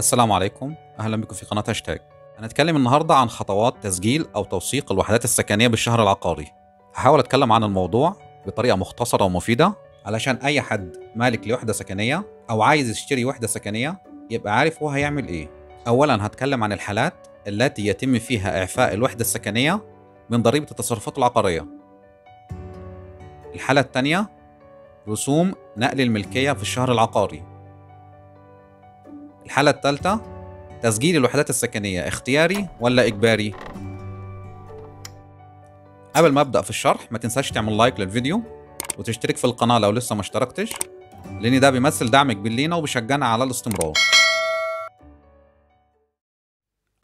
السلام عليكم اهلا بكم في قناه هاشتاج هنتكلم النهارده عن خطوات تسجيل او توثيق الوحدات السكنيه بالشهر العقاري هحاول اتكلم عن الموضوع بطريقه مختصره ومفيده علشان اي حد مالك لوحده سكنيه او عايز يشتري وحده سكنيه يبقى عارف هو هيعمل ايه اولا هتكلم عن الحالات التي يتم فيها اعفاء الوحده السكنيه من ضريبه التصرفات العقاريه الحاله الثانيه رسوم نقل الملكيه في الشهر العقاري الحالة الثالثة تسجيل الوحدات السكنية اختياري ولا إجباري؟ قبل ما أبدأ في الشرح ما تنساش تعمل لايك للفيديو وتشترك في القناة لو لسه ما اشتركتش لأن ده بيمثل دعمك لينا وبيشجعنا على الاستمرار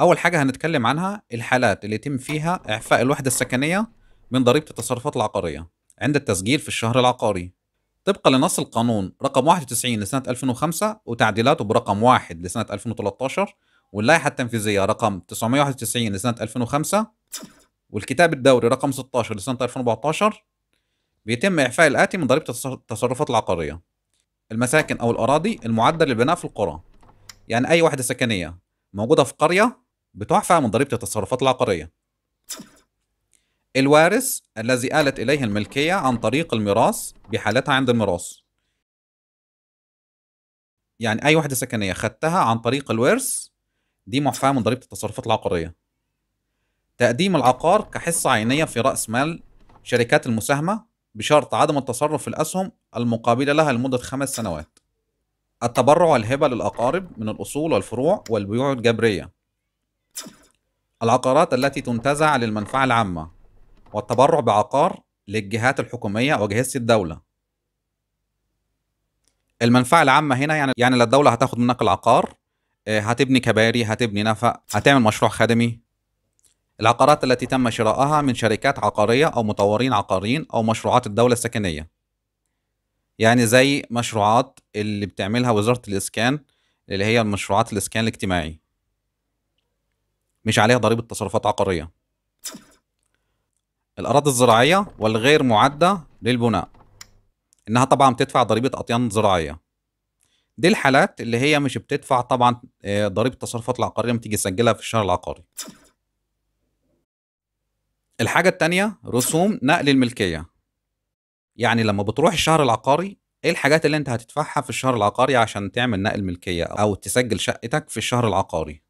أول حاجة هنتكلم عنها الحالات اللي يتم فيها إعفاء الوحدة السكنية من ضريبة التصرفات العقارية عند التسجيل في الشهر العقاري طبقا لنص القانون رقم 91 لسنة 2005 وتعديلاته برقم 1 لسنة 2013 واللائحة التنفيذية رقم 991 لسنة 2005 والكتاب الدوري رقم 16 لسنة 2014 بيتم إعفاء الآتي من ضريبة التصرفات العقارية المساكن أو الأراضي المعدة للبناء في القرى يعني أي وحدة سكنية موجودة في قرية بتعفى من ضريبة التصرفات العقارية الوارث الذي آلت إليه الملكية عن طريق الميراث بحالتها عند الميراث يعني أي وحدة سكنية خدتها عن طريق الورث دي معفاة من ضريبة التصرفات العقارية تقديم العقار كحصة عينية في رأس مال شركات المساهمة بشرط عدم التصرف في الأسهم المقابلة لها لمدة خمس سنوات التبرع والهبة للأقارب من الأصول والفروع والبيوع الجبرية العقارات التي تنتزع للمنفعة العامة والتبرع بعقار للجهات الحكومية أو أجهزة الدولة المنفعة العامة هنا يعني يعني الدولة هتاخد منك العقار آه، هتبني كباري هتبني نفق هتعمل مشروع خدمي العقارات التي تم شراءها من شركات عقارية أو مطورين عقاريين أو مشروعات الدولة السكنية يعني زي مشروعات اللي بتعملها وزارة الإسكان اللي هي مشروعات الإسكان الاجتماعي مش عليها ضريبة تصرفات عقارية الأراضي الزراعية والغير معدة للبناء إنها طبعا بتدفع ضريبة أطيان زراعية دي الحالات اللي هي مش بتدفع طبعا آه، ضريبة التصرفات العقارية لما تيجي تسجلها في الشهر العقاري الحاجة التانية رسوم نقل الملكية يعني لما بتروح الشهر العقاري ايه الحاجات اللي انت هتدفعها في الشهر العقاري عشان تعمل نقل ملكية او تسجل شقتك في الشهر العقاري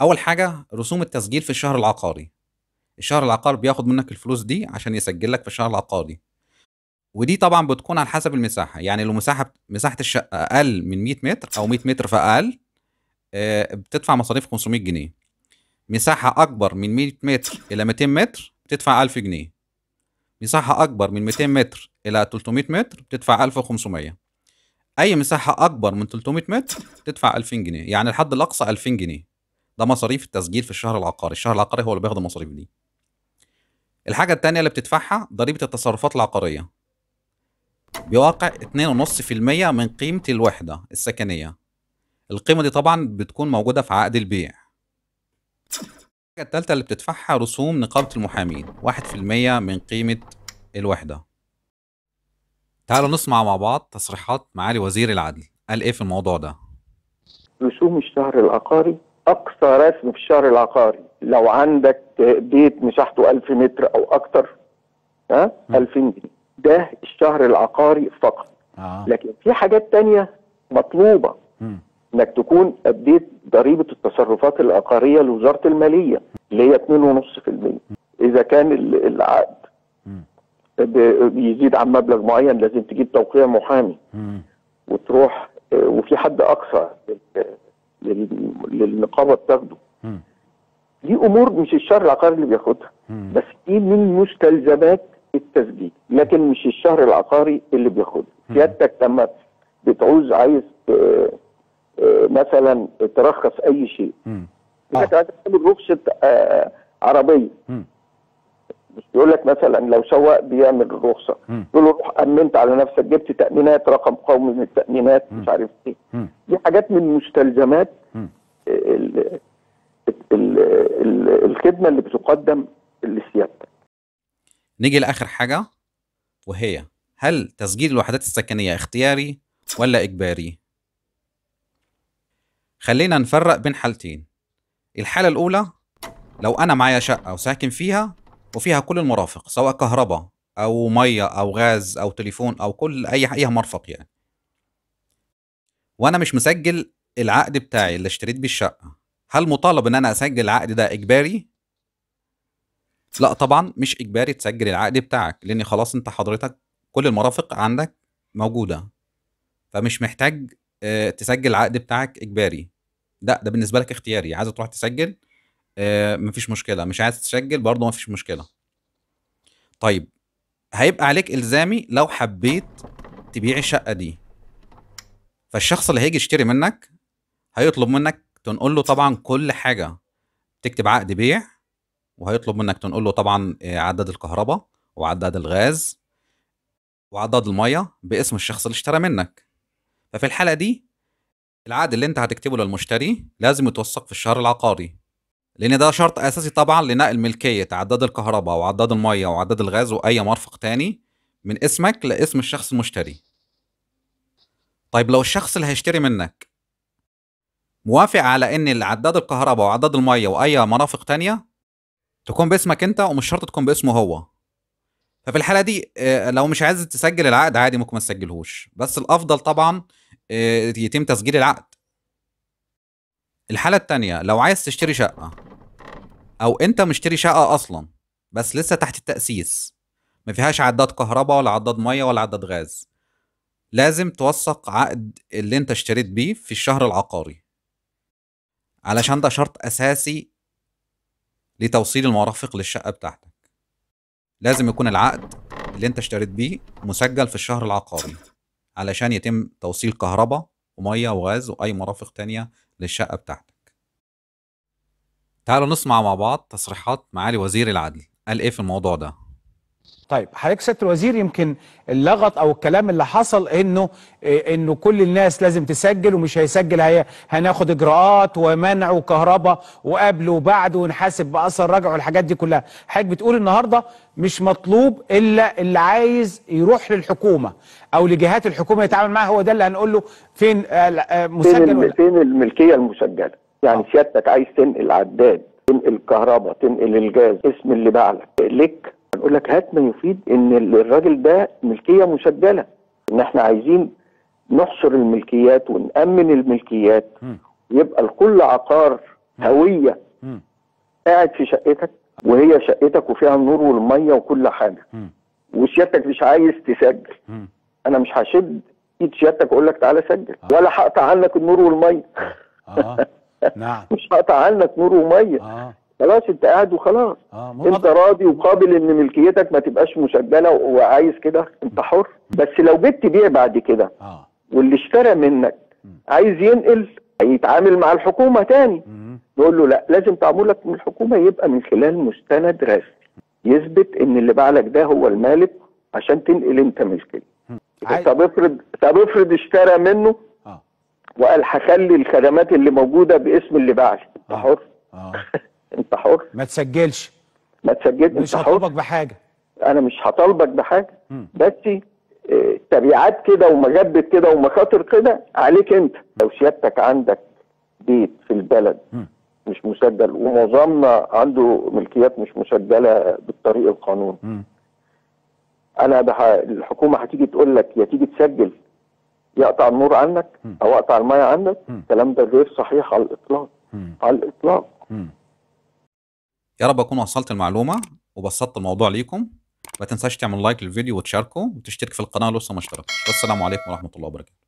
اول حاجة رسوم التسجيل في الشهر العقاري الشهر العقار بياخد منك الفلوس دي عشان يسجل لك في الشهر العقاري ودي طبعا بتكون على حسب المساحه يعني لو مساحه مساحه الشقه اقل من 100 متر او 100 متر فاقل آه، بتدفع مصاريف 500 جنيه مساحه اكبر من 100 متر الى 200 متر بتدفع 1000 جنيه مساحه اكبر من 200 متر الى 300 متر بتدفع 1500 اي مساحه اكبر من 300 متر بتدفع 2000 جنيه يعني الحد الاقصى 2000 جنيه ده مصاريف التسجيل في الشهر العقاري الشهر العقاري هو اللي بياخد المصاريف دي الحاجه التانية اللي بتدفعها ضريبه التصرفات العقاريه بواقع 2.5% من قيمه الوحده السكنيه القيمه دي طبعا بتكون موجوده في عقد البيع الحاجه التالتة اللي بتدفعها رسوم نقابه المحامين 1% من قيمه الوحده تعالوا نسمع مع بعض تصريحات معالي وزير العدل قال ايه في الموضوع ده رسوم الشهر العقاري اقصى رسم في الشهر العقاري لو عندك بيت مساحته 1000 متر او اكتر ها 2000 جنيه ده الشهر العقاري فقط آه. لكن في حاجات تانية مطلوبة م. انك تكون اديت ضريبة التصرفات العقارية لوزارة المالية اللي هي 2.5% اذا كان العقد بيزيد عن مبلغ معين لازم تجيب توقيع محامي م. وتروح آه، وفي حد اقصى للنقابة بتاخده دي امور مش الشهر العقاري اللي بياخدها بس دي من مستلزمات التسجيل لكن مش الشهر العقاري اللي بياخدها سيادتك لما بتعوز عايز آه، آه، مثلا ترخص اي شيء آه. انت عايز تعمل رخصه عربيه يقول مش بيقول لك مثلا لو سواق بيعمل الرخصه يقول له روح امنت على نفسك جبت تامينات رقم قومي من التامينات مش عارف ايه دي حاجات من مستلزمات الخدمه اللي بتقدم للسياده. نيجي لاخر حاجه وهي هل تسجيل الوحدات السكنيه اختياري ولا اجباري؟ خلينا نفرق بين حالتين الحالة الأولى لو أنا معايا شقة وساكن فيها وفيها كل المرافق سواء كهرباء أو مية أو غاز أو تليفون أو كل أي أي مرفق يعني وأنا مش مسجل العقد بتاعي اللي اشتريت بيه الشقة هل مطالب إن أنا أسجل العقد ده إجباري لا طبعا مش اجباري تسجل العقد بتاعك لان خلاص انت حضرتك كل المرافق عندك موجوده فمش محتاج آه، تسجل العقد بتاعك اجباري لا ده بالنسبه لك اختياري عايز تروح تسجل آه، مفيش مشكله مش عايز تسجل برضه مفيش مشكله طيب هيبقى عليك الزامي لو حبيت تبيع الشقه دي فالشخص اللي هيجي يشتري منك هيطلب منك تنقل له طبعا كل حاجه تكتب عقد بيع وهيطلب منك تنقل له طبعا آه، عدد الكهرباء وعداد الغاز وعداد الميه باسم الشخص اللي اشترى منك ففي الحاله دي العقد اللي انت هتكتبه للمشتري لازم يتوثق في الشهر العقاري لان ده شرط اساسي طبعا لنقل ملكيه عداد الكهرباء وعداد الميه وعداد الغاز واي مرفق تاني من اسمك لاسم الشخص المشتري طيب لو الشخص اللي هيشتري منك موافق على ان العداد الكهرباء وعداد الميه واي مرافق تانية تكون باسمك انت ومش شرط تكون باسمه هو ففي الحاله دي آه، لو مش عايز تسجل العقد عادي ممكن ما تسجلهوش بس الافضل طبعا آه، يتم تسجيل العقد الحاله الثانيه لو عايز تشتري شقه او انت مشتري شقه اصلا بس لسه تحت التاسيس ما فيهاش عداد كهرباء ولا عداد ميه ولا عداد غاز لازم توثق عقد اللي انت اشتريت بيه في الشهر العقاري علشان ده شرط اساسي لتوصيل المرافق للشقة بتاعتك لازم يكون العقد اللي انت اشتريت بيه مسجل في الشهر العقاري علشان يتم توصيل كهرباء ومية وغاز وأي مرافق تانية للشقة بتاعتك تعالوا نسمع مع بعض تصريحات معالي وزير العدل قال ايه في الموضوع ده طيب حضرتك سياده الوزير يمكن اللغط او الكلام اللي حصل انه انه كل الناس لازم تسجل ومش هيسجل هي هناخد اجراءات ومنع وكهرباء وقبل وبعد ونحاسب باثر رجع والحاجات دي كلها حضرتك بتقول النهارده مش مطلوب الا اللي عايز يروح للحكومه او لجهات الحكومه يتعامل معاها هو ده اللي هنقول له فين آه، آه، مسجل فين, ولا؟ فين الملكيه المسجله يعني سيادتك عايز تنقل عداد تنقل كهرباء تنقل الجاز اسم اللي بعلك لك يقول لك هات ما يفيد ان الراجل ده ملكيه مسجله ان احنا عايزين نحصر الملكيات ونامن الملكيات يبقى لكل عقار هويه قاعد في شقتك وهي شقتك وفيها النور والميه وكل حاجه وسيادتك مش عايز تسجل انا مش هشد ايد سيادتك اقول لك تعالى سجل آه. ولا هقطع عنك النور والميه آه. نعم مش هقطع عنك نور وميه آه. خلاص انت قاعد وخلاص آه انت راضي وقابل ان ملكيتك ما تبقاش مسجله وعايز كده انت حر بس لو جيت تبيع بعد كده آه. واللي اشترى منك عايز ينقل هيتعامل مع الحكومه تاني نقول له لا لازم تعاملك من الحكومه يبقى من خلال مستند رسمي يثبت ان اللي باع لك ده هو المالك عشان تنقل انت ملكيه طب افرض طب افرض اشترى منه آه. وقال هخلي الخدمات اللي موجوده باسم اللي باع لي انت آه. حر آه. انت حر ما تسجلش ما تسجلش مش هطالبك بحاجه انا مش هطالبك بحاجه مم. بس آه، تبعات كده ومجدد كده ومخاطر كده عليك انت لو سيادتك عندك بيت في البلد مم. مش مسجل ومعظمنا عنده ملكيات مش مسجله بالطريق القانوني انا بح... الحكومه هتيجي تقول لك يا تيجي تسجل يقطع النور عنك مم. او يقطع الميه عنك الكلام ده غير صحيح على الاطلاق مم. على الاطلاق يا رب اكون وصلت المعلومه وبسطت الموضوع ليكم ما تنساش تعمل لايك للفيديو وتشاركه وتشترك في القناه لو لسه ما اشتركتش والسلام عليكم ورحمه الله وبركاته